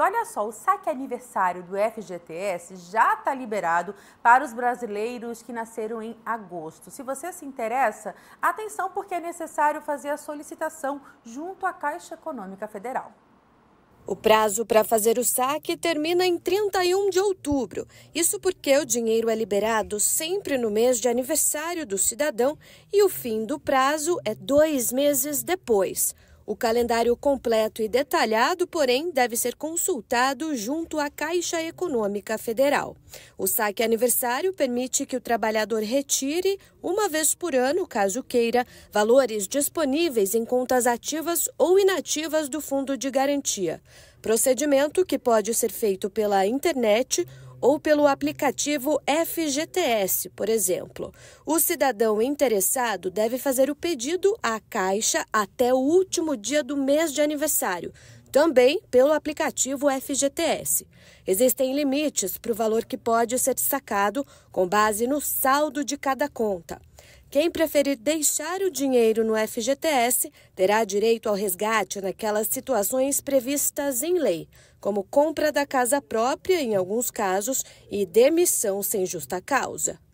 olha só, o saque aniversário do FGTS já está liberado para os brasileiros que nasceram em agosto. Se você se interessa, atenção porque é necessário fazer a solicitação junto à Caixa Econômica Federal. O prazo para fazer o saque termina em 31 de outubro. Isso porque o dinheiro é liberado sempre no mês de aniversário do cidadão e o fim do prazo é dois meses depois. O calendário completo e detalhado, porém, deve ser consultado junto à Caixa Econômica Federal. O saque aniversário permite que o trabalhador retire, uma vez por ano, caso queira, valores disponíveis em contas ativas ou inativas do Fundo de Garantia. Procedimento que pode ser feito pela internet ou pelo aplicativo FGTS, por exemplo. O cidadão interessado deve fazer o pedido à Caixa até o último dia do mês de aniversário, também pelo aplicativo FGTS. Existem limites para o valor que pode ser sacado com base no saldo de cada conta. Quem preferir deixar o dinheiro no FGTS terá direito ao resgate naquelas situações previstas em lei, como compra da casa própria, em alguns casos, e demissão sem justa causa.